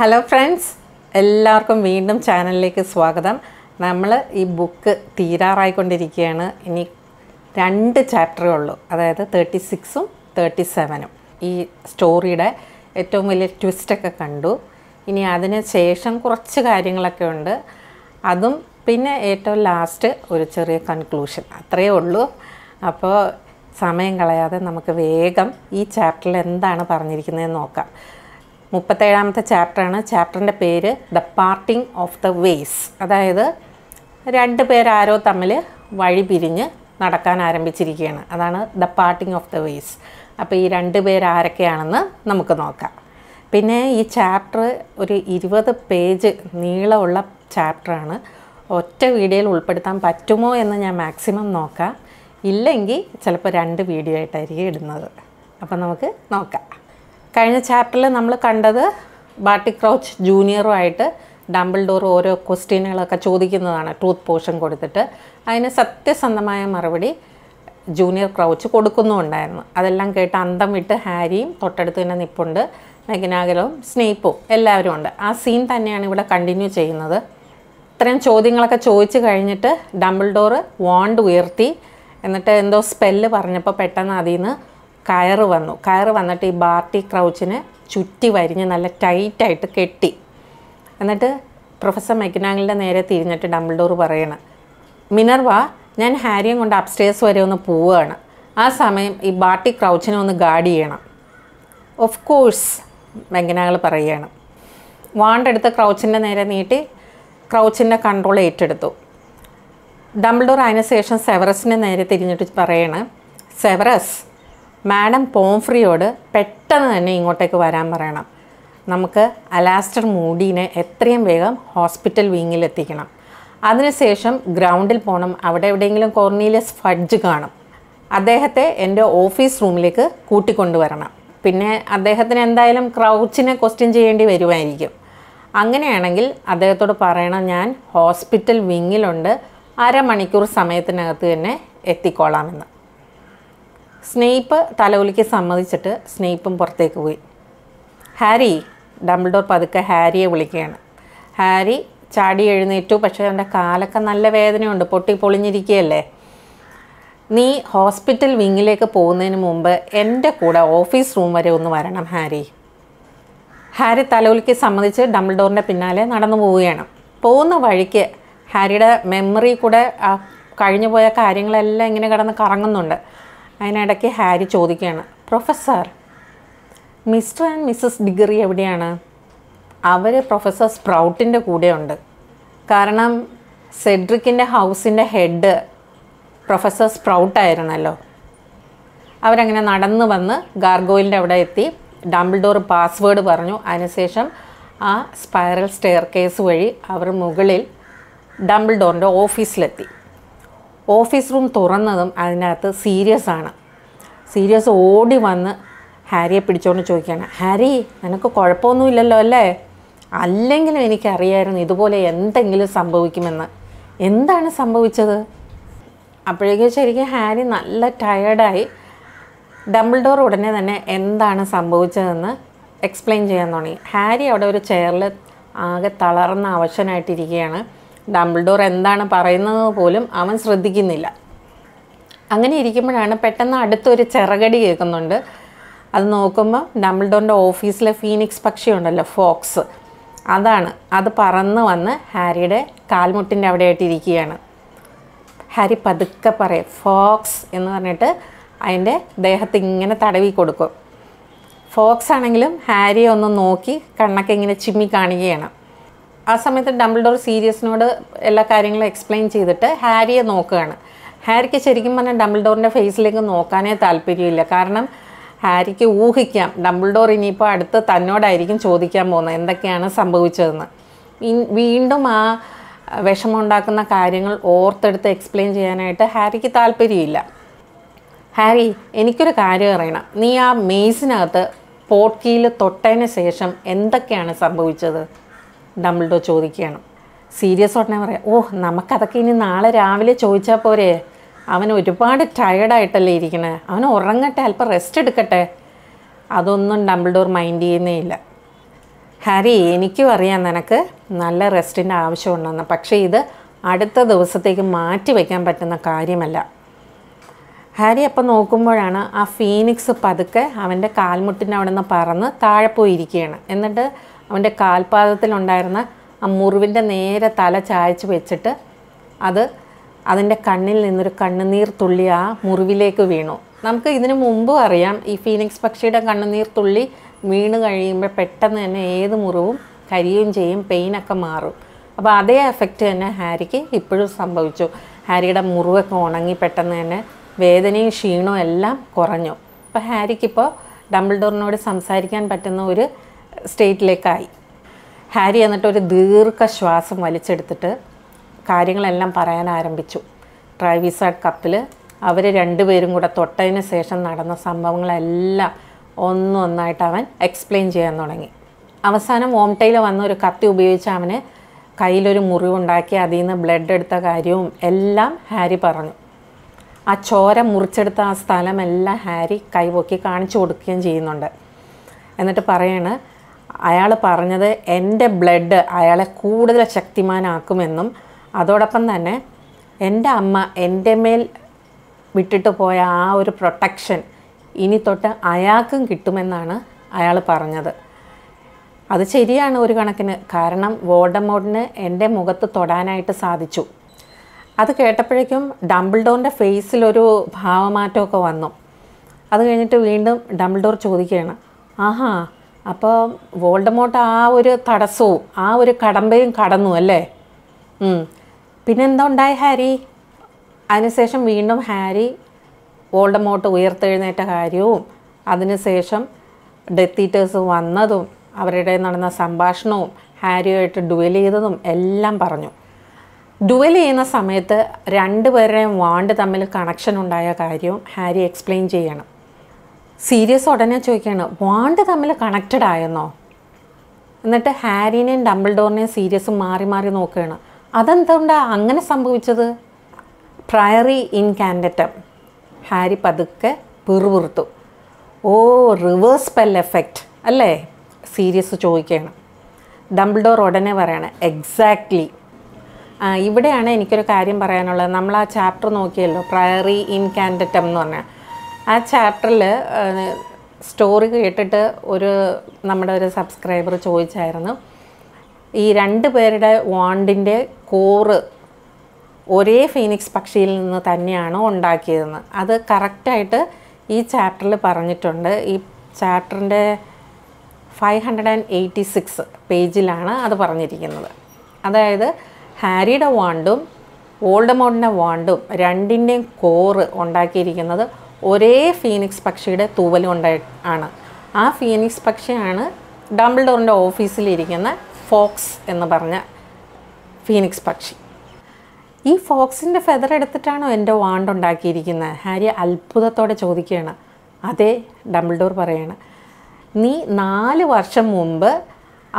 hello friends എല്ലാവർക്കും വീണ്ടും ചാനലിലേക്ക് സ്വാഗതം നമ്മൾ ഈ ബുക്ക് തീരാറായിക്കൊണ്ടിരിക്കുകയാണ് ഇനി രണ്ട് ചാപ്റ്ററേ ഉള്ളൂ അതായത് തേർട്ടി സിക്സും തേർട്ടി സെവനും ഈ സ്റ്റോറിയുടെ ഏറ്റവും വലിയ ട്വിസ്റ്റൊക്കെ കണ്ടു ഇനി അതിന് ശേഷം കുറച്ച് കാര്യങ്ങളൊക്കെ ഉണ്ട് അതും പിന്നെ ഏറ്റവും ലാസ്റ്റ് ഒരു ചെറിയ കൺക്ലൂഷൻ അത്രയേ ഉള്ളൂ അപ്പോൾ സമയം കളയാതെ നമുക്ക് വേഗം ഈ ചാപ്റ്ററിൽ എന്താണ് പറഞ്ഞിരിക്കുന്നതെന്ന് നോക്കാം മുപ്പത്തേഴാമത്തെ ചാപ്റ്ററാണ് ചാപ്റ്ററിൻ്റെ പേര് the parting of the ways അതായത് രണ്ട് പേരാരോ തമ്മിൽ വഴി പിരിഞ്ഞ് നടക്കാൻ ആരംഭിച്ചിരിക്കുകയാണ് അതാണ് the parting of the ways അപ്പോൾ ഈ രണ്ട് പേരാരൊക്കെയാണെന്ന് നമുക്ക് നോക്കാം പിന്നെ ഈ ചാപ്റ്റർ ഒരു ഇരുപത് പേജ് നീളമുള്ള ചാപ്റ്ററാണ് ഒറ്റ വീഡിയോയിൽ ഉൾപ്പെടുത്താൻ പറ്റുമോ എന്ന് ഞാൻ മാക്സിമം നോക്കാം ഇല്ലെങ്കിൽ ചിലപ്പോൾ രണ്ട് വീഡിയോ ആയിട്ടായിരിക്കും ഇടുന്നത് അപ്പോൾ നമുക്ക് നോക്കാം കഴിഞ്ഞ ചാപ്റ്ററിൽ നമ്മൾ കണ്ടത് ബാട്ടി ക്രൗച്ച് ജൂനിയറുമായിട്ട് ഡബിൾ ഡോർ ഓരോ ക്വസ്റ്റ്യനുകളൊക്കെ ചോദിക്കുന്നതാണ് ട്രൂത്ത് പോർഷൻ കൊടുത്തിട്ട് അതിന് സത്യസന്ധമായ മറുപടി ജൂനിയർ ക്രൗച്ച് കൊടുക്കുന്നുണ്ടായിരുന്നു അതെല്ലാം കേട്ട് അന്തം വിട്ട് ഹാരിയും തൊട്ടടുത്ത് തന്നെ നിപ്പുണ്ട് മെഗനാഗലവും സ്നേപ്പും എല്ലാവരും ഉണ്ട് ആ സീൻ തന്നെയാണ് ഇവിടെ കണ്ടിന്യൂ ചെയ്യുന്നത് ഇത്രയും ചോദ്യങ്ങളൊക്കെ ചോദിച്ചു കഴിഞ്ഞിട്ട് ഡബിൾ ഡോറ് വാണ്ട് ഉയർത്തി എന്നിട്ട് എന്തോ സ്പെല്ല് പറഞ്ഞപ്പോൾ പെട്ടെന്ന് അതിൽ നിന്ന് കയറ് വന്നു കയറ് വന്നിട്ട് ഈ ബാർട്ടി ക്രൗച്ചിന് ചുറ്റി വരിഞ്ഞ് നല്ല ടൈറ്റായിട്ട് കെട്ടി എന്നിട്ട് പ്രൊഫസർ മെക്നാങ്ങിൻ്റെ നേരെ തിരിഞ്ഞിട്ട് ഡംബിൾഡോർ പറയണം മിനർവ ഞാൻ ഹാരിയും കൊണ്ട് അപ്സ്റ്റേഴ്സ് വരെ ഒന്ന് പോവുകയാണ് ആ സമയം ഈ ബാട്ടി ക്രൗച്ചിനെ ഒന്ന് ഗാർഡ് ചെയ്യണം ഓഫ് കോഴ്സ് വെങ്കനാകൾ പറയുകയാണ് വാണ്ടെടുത്ത് ക്രൗച്ചിൻ്റെ നേരെ നീട്ടി ക്രൗച്ചിൻ്റെ കൺട്രോൾ ഏറ്റെടുത്തു ഡംബിൾഡോർ അതിന് ശേഷം സെവറസിൻ്റെ നേരെ തിരിഞ്ഞിട്ട് പറയണം സെവറസ് മാഡം പോംഫ്രിയോട് പെട്ടെന്ന് തന്നെ ഇങ്ങോട്ടേക്ക് വരാൻ പറയണം നമുക്ക് അലാസ്റ്റർ മൂഡീനെ എത്രയും വേഗം ഹോസ്പിറ്റൽ വിങ്ങിൽ എത്തിക്കണം അതിനുശേഷം ഗ്രൗണ്ടിൽ പോകണം അവിടെ എവിടെയെങ്കിലും കോർണീലിയസ് ഫഡ്ജ് കാണും അദ്ദേഹത്തെ എൻ്റെ ഓഫീസ് റൂമിലേക്ക് കൂട്ടിക്കൊണ്ടുവരണം പിന്നെ അദ്ദേഹത്തിന് എന്തായാലും ക്രൗച്ചിനെ ക്വസ്റ്റ്യൻ ചെയ്യേണ്ടി വരുമായിരിക്കും അങ്ങനെയാണെങ്കിൽ അദ്ദേഹത്തോട് പറയണം ഞാൻ ഹോസ്പിറ്റൽ വിങ്ങിലുണ്ട് അരമണിക്കൂർ സമയത്തിനകത്ത് തന്നെ എത്തിക്കോളാമെന്ന് സ്നേപ്പ് തലകുലിക്ക് സമ്മതിച്ചിട്ട് സ്നേപ്പും പുറത്തേക്ക് പോയി ഹാരി ഡംബിൾഡോർ പതുക്കെ ഹാരിയെ വിളിക്കുകയാണ് ഹാരി ചാടി എഴുന്നേറ്റു പക്ഷേ അവൻ്റെ കാലൊക്കെ നല്ല വേദനയുണ്ട് പൊട്ടി പൊളിഞ്ഞിരിക്കുകയല്ലേ നീ ഹോസ്പിറ്റൽ വിങ്ങിലേക്ക് പോകുന്നതിന് മുമ്പ് എൻ്റെ കൂടെ ഓഫീസ് റൂം വരെ ഒന്ന് വരണം ഹാരി ഹാരി തലകുലിക്ക് സമ്മതിച്ച് ഡംബിൾഡോറിൻ്റെ പിന്നാലെ നടന്നു പോവുകയാണ് പോകുന്ന വഴിക്ക് ഹാരിയുടെ മെമ്മറി കൂടെ കഴിഞ്ഞു പോയ കാര്യങ്ങളെല്ലാം ഇങ്ങനെ കിടന്ന് കറങ്ങുന്നുണ്ട് അതിനിടയ്ക്ക് ഹാരി ചോദിക്കുകയാണ് professor mister and missus Diggory എവിടെയാണ് അവർ പ്രൊഫസർ സ്പ്രൗട്ടിൻ്റെ കൂടെയുണ്ട് കാരണം സെഡ്രിക്കിൻ്റെ ഹൗസിൻ്റെ ഹെഡ് പ്രൊഫസർ സ്പ്രൗട്ടായിരുന്നല്ലോ അവരങ്ങനെ നടന്നു വന്ന് ഗാർഗോയിലിൻ്റെ അവിടെ എത്തി ഡംബിൾഡോർ പാസ്വേഡ് പറഞ്ഞു അതിനുശേഷം ആ സ്പൈറൽ സ്റ്റെയർ കേസ് വഴി അവർ മുകളിൽ ഡംബിൾഡോറിൻ്റെ ഓഫീസിലെത്തി ഓഫീസ് റൂം തുറന്നതും അതിനകത്ത് സീരിയസ് ആണ് സീരിയസ് ഓടി വന്ന് ഹാരിയെ പിടിച്ചോണ്ട് ചോദിക്കുകയാണ് ഹാരി നിനക്ക് കുഴപ്പമൊന്നുമില്ലല്ലോ അല്ലേ അല്ലെങ്കിലും എനിക്കറിയായിരുന്നു ഇതുപോലെ എന്തെങ്കിലും സംഭവിക്കുമെന്ന് എന്താണ് സംഭവിച്ചത് അപ്പോഴേക്കും ശരിക്കും ഹാരി നല്ല ടയേർഡായി ഡോർ ഉടനെ തന്നെ എന്താണ് സംഭവിച്ചതെന്ന് എക്സ്പ്ലെയിൻ ചെയ്യാൻ തുടങ്ങി ഹാരി അവിടെ ഒരു ചെയറിൽ ആകെ തളർന്ന അവശനായിട്ടിരിക്കുകയാണ് ഡംബിൾഡോർ എന്താണ് പറയുന്നത് പോലും അവൻ ശ്രദ്ധിക്കുന്നില്ല അങ്ങനെ ഇരിക്കുമ്പോഴാണ് പെട്ടെന്ന് അടുത്തൊരു ചിറകടി കേൾക്കുന്നുണ്ട് അത് നോക്കുമ്പോൾ ഡംബിൾഡോറിൻ്റെ ഓഫീസിലെ ഫീനിക്സ് പക്ഷിയുണ്ടല്ലോ ഫോക്സ് അതാണ് അത് പറന്ന് വന്ന് ഹാരിയുടെ കാൽമുട്ടിൻ്റെ അവിടെയായിട്ട് ഇരിക്കുകയാണ് ഹാരി പതുക്കെ പറയും ഫോക്സ് എന്ന് പറഞ്ഞിട്ട് അതിൻ്റെ ദേഹത്ത് ഇങ്ങനെ തടവി കൊടുക്കും ഫോക്സ് ആണെങ്കിലും ഹാരിയെ ഒന്ന് നോക്കി കണ്ണൊക്കെ ഇങ്ങനെ ചിമ്മി കാണിക്കുകയാണ് ആ സമയത്ത് ഡംബിൾഡോർ സീരിയസിനോട് എല്ലാ കാര്യങ്ങളും എക്സ്പ്ലെയിൻ ചെയ്തിട്ട് ഹാരിയെ നോക്കുകയാണ് ഹാരിക്ക് ശരിക്കും പറഞ്ഞാൽ ഡംബിൾഡോറിൻ്റെ ഫേസിലേക്ക് നോക്കാനേ താല്പര്യമില്ല കാരണം ഹാരിക്ക് ഊഹിക്കാം ഡംബിൾഡോർ ഇനിയിപ്പോൾ അടുത്ത് തന്നോടായിരിക്കും ചോദിക്കാൻ പോകുന്നത് എന്തൊക്കെയാണ് സംഭവിച്ചതെന്ന് വീണ്ടും ആ വിഷമമുണ്ടാക്കുന്ന കാര്യങ്ങൾ ഓർത്തെടുത്ത് എക്സ്പ്ലെയിൻ ചെയ്യാനായിട്ട് ഹാരിക്ക് താല്പര്യമില്ല ഹാരി എനിക്കൊരു കാര്യം അറിയണം നീ ആ മെയ്സിനകത്ത് പോർട്ടിയിൽ തൊട്ടതിന് ശേഷം എന്തൊക്കെയാണ് സംഭവിച്ചത് ഡംബിൾഡോ ചോദിക്കുകയാണ് സീരിയസ് ഉടനെ പറയാം ഓ നമുക്കതൊക്കെ ഇനി നാളെ രാവിലെ ചോദിച്ചാൽ പോരെ അവൻ ഒരുപാട് ടയർഡായിട്ടല്ലേ ഇരിക്കണേ അവൻ ഉറങ്ങട്ടെ അല്പം റെസ്റ്റ് എടുക്കട്ടെ അതൊന്നും ഡംബിൾഡോർ മൈൻഡ് ചെയ്യുന്നേ ഇല്ല ഹാരി എനിക്കും അറിയാം നിനക്ക് നല്ല റെസ്റ്റിൻ്റെ ആവശ്യമുണ്ടെന്ന് പക്ഷേ ഇത് അടുത്ത ദിവസത്തേക്ക് മാറ്റി വയ്ക്കാൻ പറ്റുന്ന കാര്യമല്ല ഹാരി അപ്പം നോക്കുമ്പോഴാണ് ആ ഫീനിക്സ് പതുക്കെ അവൻ്റെ കാൽമുട്ടിൻ്റെ അവിടെ നിന്ന് പറന്ന് താഴെ പോയിരിക്കുകയാണ് എന്നിട്ട് അവൻ്റെ കാൽപാദത്തിലുണ്ടായിരുന്ന ആ മുറിവിൻ്റെ നേരെ തല ചായച്ച് വെച്ചിട്ട് അത് അതിൻ്റെ കണ്ണിൽ നിന്നൊരു കണ്ണുനീർ തുള്ളി ആ മുറിവിലേക്ക് വീണു നമുക്ക് ഇതിനു മുമ്പ് അറിയാം ഈ ഫീനിക്സ് പക്ഷിയുടെ കണ്ണുനീർ തുള്ളി വീണ് കഴിയുമ്പോൾ പെട്ടെന്ന് തന്നെ ഏത് മുറിവും കരിയും ചെയ്യും പെയിനൊക്കെ മാറും അപ്പോൾ അതേ എഫക്റ്റ് തന്നെ ഹാരിക്ക് ഇപ്പോഴും സംഭവിച്ചു ഹാരിയുടെ മുറിവൊക്കെ ഉണങ്ങി പെട്ടെന്ന് തന്നെ വേദനയും ക്ഷീണവും എല്ലാം കുറഞ്ഞു അപ്പോൾ ഹാരിക്കിപ്പോൾ ഡോറിനോട് സംസാരിക്കാൻ പറ്റുന്ന ഒരു സ്റ്റേറ്റിലേക്കായി ഹാരി എന്നിട്ട് ഒരു ദീർഘ ശ്വാസം വലിച്ചെടുത്തിട്ട് കാര്യങ്ങളെല്ലാം പറയാൻ ആരംഭിച്ചു ട്രൈവിസാഡ് കപ്പിൽ അവർ രണ്ടുപേരും കൂടെ തൊട്ടതിന് ശേഷം നടന്ന സംഭവങ്ങളെല്ലാം ഒന്നൊന്നായിട്ട് അവൻ എക്സ്പ്ലെയിൻ ചെയ്യാൻ തുടങ്ങി അവസാനം ഓംടയിൽ വന്ന ഒരു കത്തി ഉപയോഗിച്ച് അവന് കയ്യിലൊരു മുറിവുണ്ടാക്കി അതിൽ നിന്ന് ബ്ലഡ് എടുത്ത കാര്യവും എല്ലാം ഹാരി പറഞ്ഞു ആ ചോര മുറിച്ചെടുത്ത ആ സ്ഥലമെല്ലാം ഹാരി കൈപോക്കി കാണിച്ചു കൊടുക്കുകയും ചെയ്യുന്നുണ്ട് എന്നിട്ട് പറയാണ് അയാൾ പറഞ്ഞത് എൻ്റെ ബ്ലഡ് അയാളെ കൂടുതൽ ശക്തിമാനാക്കുമെന്നും അതോടൊപ്പം തന്നെ എൻ്റെ അമ്മ എൻ്റെ മേൽ വിട്ടിട്ട് പോയ ആ ഒരു പ്രൊട്ടക്ഷൻ ഇനി തൊട്ട് അയാൾക്കും കിട്ടുമെന്നാണ് അയാൾ പറഞ്ഞത് അത് ശരിയാണ് ഒരു കണക്കിന് കാരണം വോൾഡമോഡിന് എൻ്റെ മുഖത്ത് തൊടാനായിട്ട് സാധിച്ചു അത് കേട്ടപ്പോഴേക്കും ഡംബിൾഡോറിൻ്റെ ഫേസിലൊരു ഭാവമാറ്റമൊക്കെ വന്നു അത് കഴിഞ്ഞിട്ട് വീണ്ടും ഡംബിൾഡോർ ചോദിക്കുകയാണ് ആഹാ അപ്പോൾ വോൾഡമോട്ട് ആ ഒരു തടസ്സവും ആ ഒരു കടമ്പയും കടന്നു അല്ലേ പിന്നെന്താ ഉണ്ടായി ഹാരി അതിനുശേഷം വീണ്ടും ഹാരി വോൾഡമോട്ട് ഉയർത്തെഴുന്നേറ്റ കാര്യവും അതിനുശേഷം ഡെത്ത് ഈറ്റേഴ്സ് വന്നതും അവരുടെ നടന്ന സംഭാഷണവും ഹാരിയുമായിട്ട് ഡുവൽ ചെയ്തതും എല്ലാം പറഞ്ഞു ഡുവൽ ചെയ്യുന്ന സമയത്ത് രണ്ടുപേരുടെയും വാണ്ട് തമ്മിൽ കണക്ഷൻ ഉണ്ടായ കാര്യവും ഹാരി എക്സ്പ്ലെയിൻ ചെയ്യണം സീരിയസ് ഉടനെ ചോദിക്കുകയാണ് വാണ്ട് തമ്മിൽ കണക്റ്റഡ് ആയെന്നോ എന്നിട്ട് ഹാരിനെയും ഡോറിനെയും സീരിയസ് മാറി മാറി നോക്കുകയാണ് അതെന്തുകൊണ്ടാണ് അങ്ങനെ സംഭവിച്ചത് പ്രയറി ഇൻ കാൻഡറ്റം ഹാരി പതുക്കെ പിറുപിറുത്തു ഓ റിവേഴ്സ് സ്പെൽ എഫക്റ്റ് അല്ലേ സീരിയസ് ചോദിക്കുകയാണ് ഡോർ ഉടനെ പറയണം എക്സാക്ട്ലി ഇവിടെയാണ് എനിക്കൊരു കാര്യം പറയാനുള്ളത് നമ്മൾ ആ ചാപ്റ്റർ നോക്കിയല്ലോ പ്രയറി ഇൻ കാൻഡറ്റം എന്ന് പറഞ്ഞാൽ ആ ചാപ്റ്ററിൽ സ്റ്റോറി കേട്ടിട്ട് ഒരു നമ്മുടെ ഒരു സബ്സ്ക്രൈബർ ചോദിച്ചായിരുന്നു ഈ രണ്ട് പേരുടെ വാണ്ടിൻ്റെ കോറ് ഒരേ ഫീനിക്സ് പക്ഷിയിൽ നിന്ന് തന്നെയാണോ ഉണ്ടാക്കിയതെന്ന് അത് കറക്റ്റായിട്ട് ഈ ചാപ്റ്ററിൽ പറഞ്ഞിട്ടുണ്ട് ഈ ചാപ്റ്ററിൻ്റെ five hundred and eighty six പേജിലാണ് അത് പറഞ്ഞിരിക്കുന്നത് അതായത് ഹാരിയുടെ വാണ്ടും വോൾഡമോഡിൻ്റെ വാണ്ടും രണ്ടിൻ്റെയും കോറ് ഉണ്ടാക്കിയിരിക്കുന്നത് ഒരേ ഫീനിക്സ് പക്ഷിയുടെ തൂവലും ഉണ്ടായി ആണ് ആ ഫീനിക്സ് പക്ഷിയാണ് ഡംബിൾഡോറിൻ്റെ ഓഫീസിലിരിക്കുന്ന ഫോക്സ് എന്ന് പറഞ്ഞ ഫീനിക്സ് പക്ഷി ഈ ഫോക്സിൻ്റെ ഫെദർ എടുത്തിട്ടാണോ എൻ്റെ വാണ്ട് ഉണ്ടാക്കിയിരിക്കുന്നത് ഹാരി അത്ഭുതത്തോടെ ചോദിക്കുകയാണ് അതെ ഡംബിൾഡോർ പറയാണ് നീ നാല് വർഷം മുമ്പ്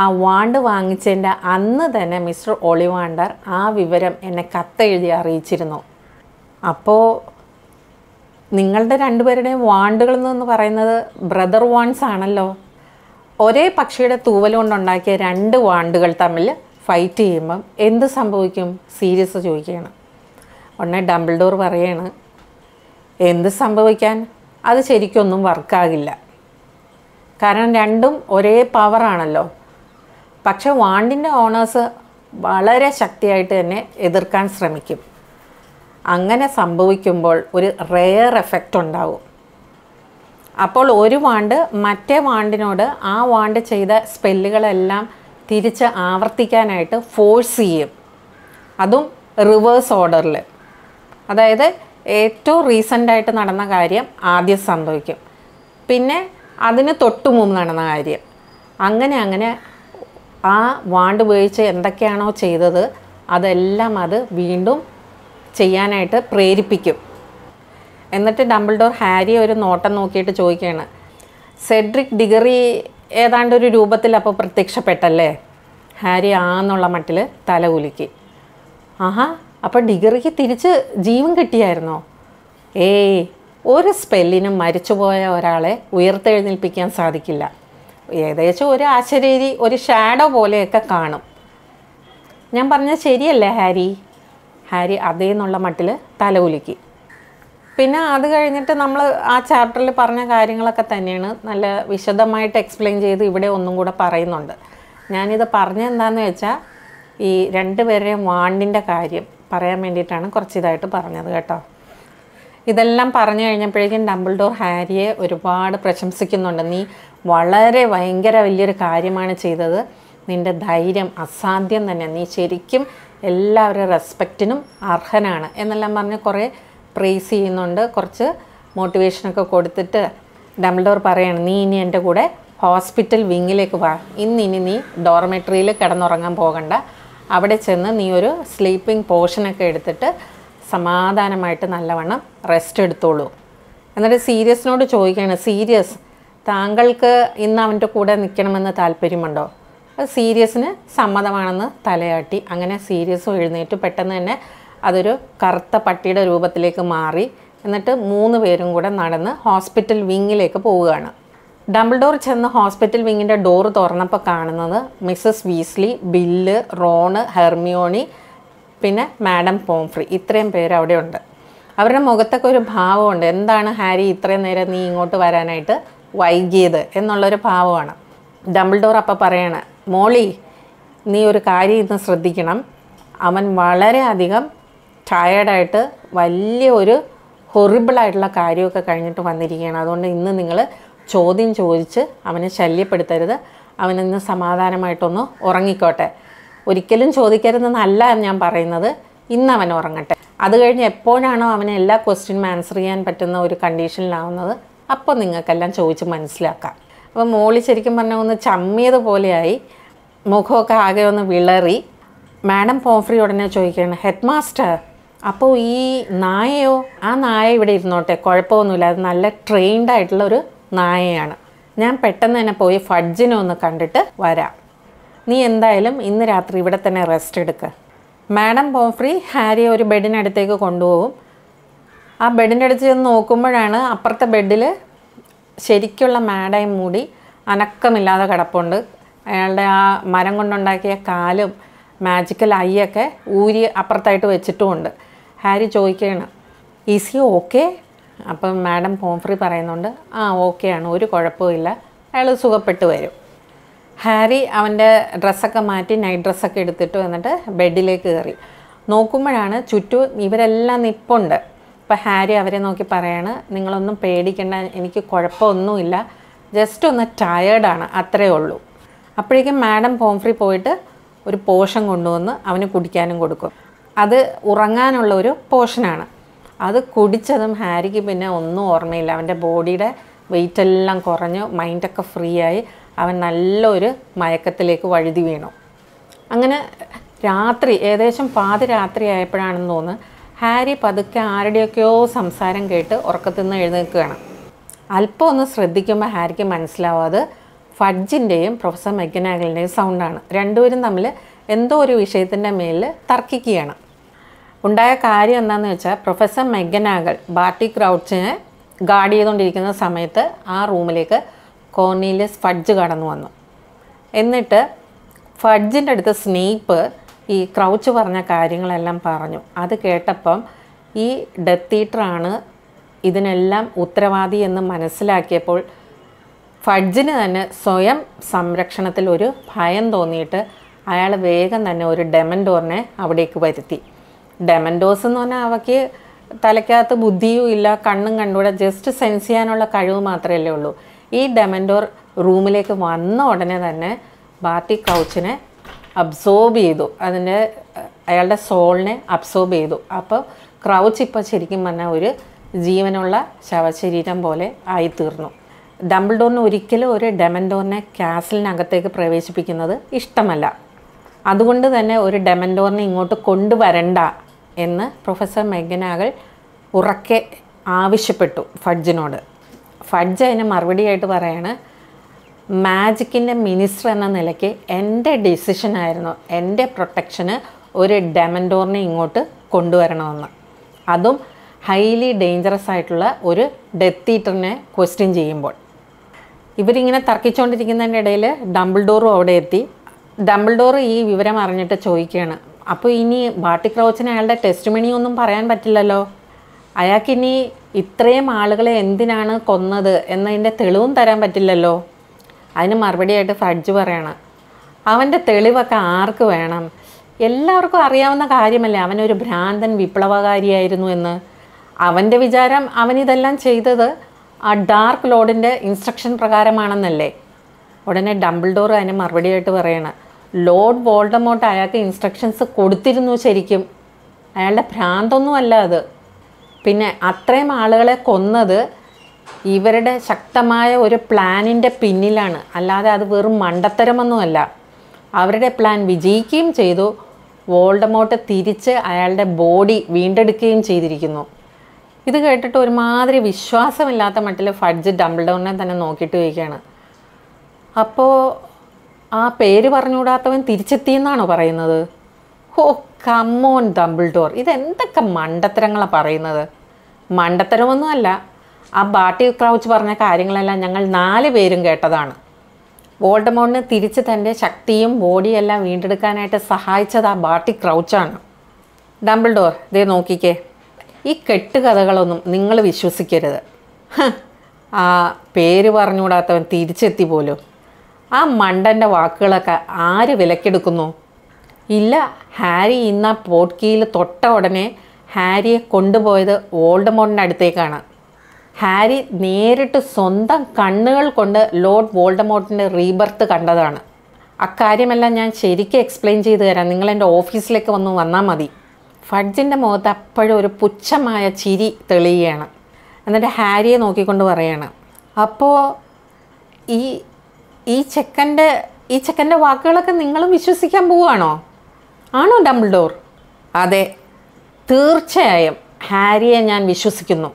ആ വാണ്ട് വാങ്ങിച്ചതിൻ്റെ അന്ന് തന്നെ മിസ്റ്റർ ഒളിവാണ്ടർ ആ വിവരം എന്നെ കത്തെഴുതി അറിയിച്ചിരുന്നു അപ്പോൾ നിങ്ങളുടെ രണ്ടുപേരുടെയും വാണ്ടുകൾ എന്ന് പറയുന്നത് ബ്രദർ വാൺസ് ആണല്ലോ ഒരേ പക്ഷിയുടെ തൂവൽ കൊണ്ടുണ്ടാക്കിയ രണ്ട് വാണ്ടുകൾ തമ്മിൽ ഫൈറ്റ് ചെയ്യുമ്പം എന്ത് സംഭവിക്കും സീരിയസ് ചോദിക്കുകയാണ് ഉടനെ ഡോർ പറയാണ് എന്ത് സംഭവിക്കാൻ അത് ശരിക്കൊന്നും വർക്കാകില്ല കാരണം രണ്ടും ഒരേ പവറാണല്ലോ പക്ഷെ വാണ്ടിൻ്റെ ഓണേഴ്സ് വളരെ ശക്തിയായിട്ട് തന്നെ എതിർക്കാൻ ശ്രമിക്കും അങ്ങനെ സംഭവിക്കുമ്പോൾ ഒരു റെയർ എഫക്റ്റ് ഉണ്ടാവും അപ്പോൾ ഒരു വാണ്ട് മറ്റേ വാണ്ടിനോട് ആ വാണ്ട് ചെയ്ത സ്പെല്ലുകളെല്ലാം തിരിച്ച് ആവർത്തിക്കാനായിട്ട് ഫോഴ്സ് ചെയ്യും അതും റിവേഴ്സ് ഓർഡറിൽ അതായത് ഏറ്റവും റീസൻ്റായിട്ട് നടന്ന കാര്യം ആദ്യം സംഭവിക്കും പിന്നെ അതിന് തൊട്ടു മുമ്പ് നടന്ന കാര്യം അങ്ങനെ അങ്ങനെ ആ വാണ്ട് ഉപയോഗിച്ച് എന്തൊക്കെയാണോ ചെയ്തത് അതെല്ലാം അത് വീണ്ടും ചെയ്യാനായിട്ട് പ്രേരിപ്പിക്കും എന്നിട്ട് ഡംബിൾഡോർ ഹാരി ഒരു നോട്ടം നോക്കിയിട്ട് ചോദിക്കുകയാണ് സെഡ്രിക് ഡിഗറി ഏതാണ്ട് ഒരു രൂപത്തിൽ അപ്പോൾ പ്രത്യക്ഷപ്പെട്ടല്ലേ ഹാരി ആന്നുള്ള മട്ടിൽ തല കുലുക്കി ആഹാ അപ്പോൾ ഡിഗറിക്ക് തിരിച്ച് ജീവൻ കിട്ടിയായിരുന്നോ ഏയ് ഒരു സ്പെല്ലിനും മരിച്ചുപോയ ഒരാളെ ഉയർത്തെഴുന്നേൽപ്പിക്കാൻ സാധിക്കില്ല ഏകദേശം ഒരു ആശരീരി ഒരു ഷാഡോ പോലെയൊക്കെ കാണും ഞാൻ പറഞ്ഞാൽ ശരിയല്ലേ ഹാരി ഹാരി അതേ എന്നുള്ള മട്ടിൽ തല പിന്നെ അത് കഴിഞ്ഞിട്ട് നമ്മൾ ആ ചാപ്റ്ററിൽ പറഞ്ഞ കാര്യങ്ങളൊക്കെ തന്നെയാണ് നല്ല വിശദമായിട്ട് എക്സ്പ്ലെയിൻ ചെയ്ത് ഇവിടെ ഒന്നും കൂടെ പറയുന്നുണ്ട് ഞാനിത് പറഞ്ഞെന്താണെന്ന് വെച്ചാൽ ഈ രണ്ടുപേരുടെയും വാണ്ടിൻ്റെ കാര്യം പറയാൻ വേണ്ടിയിട്ടാണ് കുറച്ച് പറഞ്ഞത് കേട്ടോ ഇതെല്ലാം പറഞ്ഞു കഴിഞ്ഞപ്പോഴേക്കും ഡോർ ഹാരിയെ ഒരുപാട് പ്രശംസിക്കുന്നുണ്ട് നീ വളരെ ഭയങ്കര വലിയൊരു കാര്യമാണ് ചെയ്തത് നിൻ്റെ ധൈര്യം അസാധ്യം തന്നെ നീ ശരിക്കും എല്ലാവരുടെ റെസ്പെക്റ്റിനും അർഹനാണ് എന്നെല്ലാം പറഞ്ഞ് കുറേ പ്രേസ് ചെയ്യുന്നുണ്ട് കുറച്ച് മോട്ടിവേഷനൊക്കെ കൊടുത്തിട്ട് ഡംബിൾഡോർ പറയാണ് നീ ഇനി എൻ്റെ കൂടെ ഹോസ്പിറ്റൽ വിങ്ങിലേക്ക് വാ ഇനി നീ ഡോർമെട്രിയിൽ കിടന്നുറങ്ങാൻ പോകണ്ട അവിടെ ചെന്ന് നീ ഒരു സ്ലീപ്പിംഗ് പോർഷനൊക്കെ എടുത്തിട്ട് സമാധാനമായിട്ട് നല്ലവണ്ണം റെസ്റ്റ് എടുത്തോളൂ എന്നിട്ട് സീരിയസിനോട് ചോദിക്കുകയാണ് സീരിയസ് താങ്കൾക്ക് ഇന്ന് അവൻ്റെ കൂടെ നിൽക്കണമെന്ന് താല്പര്യമുണ്ടോ അത് സീരിയസിന് സമ്മതമാണെന്ന് തലയാട്ടി അങ്ങനെ സീരിയസ് എഴുന്നേറ്റ് പെട്ടെന്ന് തന്നെ അതൊരു കറുത്ത പട്ടിയുടെ രൂപത്തിലേക്ക് മാറി എന്നിട്ട് മൂന്ന് പേരും കൂടെ നടന്ന് ഹോസ്പിറ്റൽ വിങ്ങിലേക്ക് പോവുകയാണ് ഡോർ ചെന്ന് ഹോസ്പിറ്റൽ വിങ്ങിൻ്റെ ഡോറ് തുറന്നപ്പോൾ കാണുന്നത് missus Weasley Bill Ron Hermione പിന്നെ മാഡം പോംഫ്രി ഇത്രയും പേര് അവിടെയുണ്ട് അവരുടെ മുഖത്തൊക്കെ ഒരു ഭാവമുണ്ട് എന്താണ് ഹാരി ഇത്രയും നേരം നീ ഇങ്ങോട്ട് വരാനായിട്ട് വൈകിയത് എന്നുള്ളൊരു ഭാവമാണ് ഡോർ അപ്പം പറയണേ മോളി നീ ഒരു കാര്യം ഇന്ന് ശ്രദ്ധിക്കണം അവൻ വളരെയധികം ടയേർഡായിട്ട് വലിയ ഒരു ഹൊറിബിളായിട്ടുള്ള കാര്യമൊക്കെ കഴിഞ്ഞിട്ട് വന്നിരിക്കുകയാണ് അതുകൊണ്ട് ഇന്ന് നിങ്ങൾ ചോദ്യം ചോദിച്ച് അവനെ ശല്യപ്പെടുത്തരുത് അവനിന്ന് സമാധാനമായിട്ടൊന്ന് ഉറങ്ങിക്കോട്ടെ ഒരിക്കലും ചോദിക്കരുതെന്നല്ല ഞാൻ പറയുന്നത് ഇന്ന് അവൻ ഉറങ്ങട്ടെ അത് കഴിഞ്ഞ് എപ്പോഴാണോ അവനെ എല്ലാ ക്വസ്റ്റ്യനും ആൻസർ ചെയ്യാൻ പറ്റുന്ന ഒരു കണ്ടീഷനിലാവുന്നത് അപ്പോൾ നിങ്ങൾക്കെല്ലാം ചോദിച്ച് മനസ്സിലാക്കാം അപ്പോൾ മോളി ശരിക്കും പറഞ്ഞാൽ ഒന്ന് പോലെയായി മുഖമൊക്കെ ആകെ ഒന്ന് വിളറി മാഡം പോഫ്രി ഉടനെ ചോദിക്കുകയാണ് ഹെഡ് മാസ്റ്റർ അപ്പോൾ ഈ നായയോ ആ നായ ഇവിടെ ഇരുന്നോട്ടെ കുഴപ്പമൊന്നുമില്ല അത് നല്ല ട്രെയിൻഡ് ആയിട്ടുള്ള ഒരു നായയാണ് ഞാൻ പെട്ടെന്ന് തന്നെ പോയി ഫഡ്ജിനെ ഒന്ന് കണ്ടിട്ട് വരാം നീ എന്തായാലും ഇന്ന് രാത്രി ഇവിടെ തന്നെ റെസ്റ്റ് എടുക്കുക മാഡം പോഫ്രി ഹാരിയെ ഒരു ബെഡിനടുത്തേക്ക് കൊണ്ടുപോകും ആ ബെഡിൻ്റെ അടുത്ത് ചെന്ന് നോക്കുമ്പോഴാണ് അപ്പുറത്തെ ബെഡിൽ ശരിക്കുള്ള മാഡായി മൂടി അനക്കമില്ലാതെ കിടപ്പുണ്ട് അയാളുടെ ആ മരം കൊണ്ടുണ്ടാക്കിയ കാലും മാജിക്കൽ ഐയൊക്കെ ഊരി അപ്പുറത്തായിട്ട് വെച്ചിട്ടുമുണ്ട് ഹാരി ചോദിക്കുകയാണ് ഈസി ഓക്കെ അപ്പം മാഡം പോംഫ്രി പറയുന്നുണ്ട് ആ ആണ് ഒരു കുഴപ്പമില്ല അയാൾ സുഖപ്പെട്ട് വരും ഹാരി അവൻ്റെ ഡ്രസ്സൊക്കെ മാറ്റി നൈറ്റ് ഡ്രസ്സൊക്കെ എടുത്തിട്ട് വന്നിട്ട് ബെഡിലേക്ക് കയറി നോക്കുമ്പോഴാണ് ചുറ്റും ഇവരെല്ലാം നിപ്പുണ്ട് അപ്പോൾ ഹാരി അവരെ നോക്കി പറയാണ് നിങ്ങളൊന്നും പേടിക്കേണ്ട എനിക്ക് കുഴപ്പമൊന്നുമില്ല ജസ്റ്റ് ഒന്ന് ടയേർഡാണ് അത്രയേ ഉള്ളൂ അപ്പോഴേക്കും മാഡം പോംഫ്രി പോയിട്ട് ഒരു പോഷൻ കൊണ്ടുവന്ന് അവന് കുടിക്കാനും കൊടുക്കും അത് ഉറങ്ങാനുള്ള ഒരു പോഷനാണ് അത് കുടിച്ചതും ഹാരിക്ക് പിന്നെ ഒന്നും ഓർമ്മയില്ല അവൻ്റെ ബോഡിയുടെ വെയിറ്റ് എല്ലാം കുറഞ്ഞ് മൈൻഡൊക്കെ ഫ്രീ ആയി അവൻ നല്ലൊരു മയക്കത്തിലേക്ക് വഴുതി വീണു അങ്ങനെ രാത്രി ഏകദേശം പാതി രാത്രി ആയപ്പോഴാണെന്ന് തോന്നുന്നു ഹാരി പതുക്കെ ആരുടെയൊക്കെയോ സംസാരം കേട്ട് ഉറക്കത്തിൽ നിന്ന് എഴുന്നേൽക്കുകയാണ് അല്പം ഒന്ന് ശ്രദ്ധിക്കുമ്പോൾ ഹാരിക്ക് മനസ്സിലാവാതെ ഫഡ്ജിൻ്റെയും പ്രൊഫസർ മെക്കനാഗലിൻ്റെയും സൗണ്ടാണ് രണ്ടുപേരും തമ്മിൽ എന്തോ ഒരു വിഷയത്തിൻ്റെ മേലിൽ തർക്കിക്കുകയാണ് ഉണ്ടായ കാര്യം എന്താണെന്ന് വെച്ചാൽ പ്രൊഫസർ മെഗനാഗൽ ബാർട്ടി ക്രൗഡ്സിനെ ഗാർഡ് ചെയ്തുകൊണ്ടിരിക്കുന്ന സമയത്ത് ആ റൂമിലേക്ക് കോർണീലിയസ് ഫഡ്ജ് കടന്നു വന്നു എന്നിട്ട് ഫഡ്ജിൻ്റെ അടുത്ത് സ്നേപ്പ് ഈ ക്രൗച്ച് പറഞ്ഞ കാര്യങ്ങളെല്ലാം പറഞ്ഞു അത് കേട്ടപ്പം ഈ ഡെത്തീറ്ററാണ് ഇതിനെല്ലാം ഉത്തരവാദി എന്ന് മനസ്സിലാക്കിയപ്പോൾ ഫഡ്ജിന് തന്നെ സ്വയം സംരക്ഷണത്തിൽ ഒരു ഭയം തോന്നിയിട്ട് അയാൾ വേഗം തന്നെ ഒരു ഡെമൻഡോറിനെ അവിടേക്ക് വരുത്തി ഡെമൻഡോസ് എന്ന് പറഞ്ഞാൽ അവയ്ക്ക് തലയ്ക്കകത്ത് ബുദ്ധിയും ഇല്ല കണ്ണും കണ്ടുകൂടെ ജസ്റ്റ് സെൻസ് ചെയ്യാനുള്ള കഴിവ് മാത്രമല്ലേ ഉള്ളൂ ഈ ഡെമൻഡോർ റൂമിലേക്ക് വന്ന ഉടനെ തന്നെ ബാർട്ടി കൗച്ചിനെ അബ്സോർബ് ചെയ്തു അതിൻ്റെ അയാളുടെ സോളിനെ അബ്സോർബ് ചെയ്തു അപ്പോൾ ക്രൗച്ച് ഇപ്പോൾ ശരിക്കും പറഞ്ഞാൽ ഒരു ജീവനുള്ള ശവശരീരം പോലെ ആയിത്തീർന്നു ഡംബിൾഡോറിന് ഒരിക്കലും ഒരു ഡെമൻഡോറിനെ കാസിലിനകത്തേക്ക് പ്രവേശിപ്പിക്കുന്നത് ഇഷ്ടമല്ല അതുകൊണ്ട് തന്നെ ഒരു ഡെമൻഡോറിനെ ഇങ്ങോട്ട് കൊണ്ടുവരണ്ട എന്ന് പ്രൊഫസർ മെഗനാകൾ ഉറക്കെ ആവശ്യപ്പെട്ടു ഫഡ്ജിനോട് ഫഡ്ജ് അതിന് മറുപടിയായിട്ട് പറയാണ് മാജിക്കിൻ്റെ മിനിസ്റ്റർ എന്ന നിലയ്ക്ക് എൻ്റെ ഡിസിഷനായിരുന്നു എൻ്റെ പ്രൊട്ടക്ഷന് ഒരു ഡെമൻഡോറിനെ ഇങ്ങോട്ട് കൊണ്ടുവരണമെന്ന് അതും ഹൈലി ഡേഞ്ചറസ് ആയിട്ടുള്ള ഒരു ഡെത്ത് ഈറ്ററിനെ ക്വസ്റ്റ്യൻ ചെയ്യുമ്പോൾ ഇവരിങ്ങനെ തർക്കിച്ചുകൊണ്ടിരിക്കുന്നതിൻ്റെ ഇടയിൽ ഡബിൾ ഡോറും അവിടെ എത്തി ഡബിൾ ഡോർ ഈ വിവരം അറിഞ്ഞിട്ട് ചോദിക്കുകയാണ് അപ്പോൾ ഇനി ബാട്ടി ക്രൗച്ചിന് അയാളുടെ ടെസ്റ്റ് മണിയൊന്നും പറയാൻ പറ്റില്ലല്ലോ അയാൾക്കിനി ഇത്രയും ആളുകളെ എന്തിനാണ് കൊന്നത് എന്നതിൻ്റെ തെളിവും തരാൻ പറ്റില്ലല്ലോ അതിന് മറുപടിയായിട്ട് ഫ്രഡ്ജ് പറയണം അവൻ്റെ തെളിവൊക്കെ ആർക്ക് വേണം എല്ലാവർക്കും അറിയാവുന്ന കാര്യമല്ലേ അവനൊരു ഭ്രാന്തൻ വിപ്ലവകാരിയായിരുന്നു എന്ന് അവൻ്റെ വിചാരം അവനിതെല്ലാം ചെയ്തത് ആ ഡാർക്ക് ലോഡിൻ്റെ ഇൻസ്ട്രക്ഷൻ പ്രകാരമാണെന്നല്ലേ ഉടനെ ഡബിൾ ഡോർ അതിന് മറുപടിയായിട്ട് പറയണം ലോർഡ് വോൾഡമോട്ട് അയാൾക്ക് ഇൻസ്ട്രക്ഷൻസ് കൊടുത്തിരുന്നു ശരിക്കും അയാളുടെ ഭ്രാന്തൊന്നുമല്ല അത് പിന്നെ അത്രയും ആളുകളെ കൊന്നത് ഇവരുടെ ശക്തമായ ഒരു പ്ലാനിൻ്റെ പിന്നിലാണ് അല്ലാതെ അത് വെറും മണ്ടത്തരമൊന്നുമല്ല അവരുടെ പ്ലാൻ വിജയിക്കുകയും ചെയ്തു വോൾഡമോട്ട് തിരിച്ച് അയാളുടെ ബോഡി വീണ്ടെടുക്കുകയും ചെയ്തിരിക്കുന്നു ഇത് കേട്ടിട്ട് ഒരുമാതിരി വിശ്വാസമില്ലാത്ത മട്ടിൽ ഫഡ്ജ് ഡംബിൾഡോറിനെ തന്നെ നോക്കിയിട്ട് വയ്ക്കുകയാണ് അപ്പോൾ ആ പേര് പറഞ്ഞുകൂടാത്തവൻ തിരിച്ചെത്തിയെന്നാണോ പറയുന്നത് ഹോ കമ്മോൻ ഡംബിൾഡോർ ഇതെന്തൊക്കെ മണ്ടത്തരങ്ങളാണ് പറയുന്നത് മണ്ടത്തരമൊന്നുമല്ല ആ ബാട്ടി ക്രൗച്ച് പറഞ്ഞ കാര്യങ്ങളെല്ലാം ഞങ്ങൾ നാല് പേരും കേട്ടതാണ് വോൾഡമോണിന് തിരിച്ച് തൻ്റെ ശക്തിയും ബോഡിയെല്ലാം വീണ്ടെടുക്കാനായിട്ട് സഹായിച്ചത് ആ ബാട്ടി ക്രൗച്ചാണ് ഡംബിൾഡോർ ഇതേ നോക്കിക്കേ ഈ കെട്ടുകഥകളൊന്നും നിങ്ങൾ വിശ്വസിക്കരുത് ആ പേര് പറഞ്ഞുകൂടാത്തവൻ തിരിച്ചെത്തി പോലും ആ മണ്ടൻ്റെ വാക്കുകളൊക്കെ ആര് വിലക്കെടുക്കുന്നു ഇല്ല ഹാരി ഇന്ന് ആ പോട്ട്കീയിൽ തൊട്ട ഉടനെ ഹാരിയെ കൊണ്ടുപോയത് മോണിൻ്റെ അടുത്തേക്കാണ് ഹാരി നേരിട്ട് സ്വന്തം കണ്ണുകൾ കൊണ്ട് ലോർഡ് വോൾഡമോട്ടിൻ്റെ റീബർത്ത് കണ്ടതാണ് അക്കാര്യമെല്ലാം ഞാൻ ശരിക്കും എക്സ്പ്ലെയിൻ ചെയ്തു തരാം നിങ്ങൾ എൻ്റെ ഓഫീസിലേക്ക് വന്ന് വന്നാൽ മതി ഫഡ്ജിൻ്റെ മുഖത്ത് അപ്പോഴും ഒരു പുച്ഛമായ ചിരി തെളിയുകയാണ് എന്നിട്ട് ഹാരിയെ നോക്കിക്കൊണ്ട് പറയാണ് അപ്പോൾ ഈ ഈ ചെക്കൻ്റെ ഈ ചെക്കൻ്റെ വാക്കുകളൊക്കെ നിങ്ങളും വിശ്വസിക്കാൻ പോവുകയാണോ ആണോ ഡബിൾ ഡോർ അതെ തീർച്ചയായും ഹാരിയെ ഞാൻ വിശ്വസിക്കുന്നു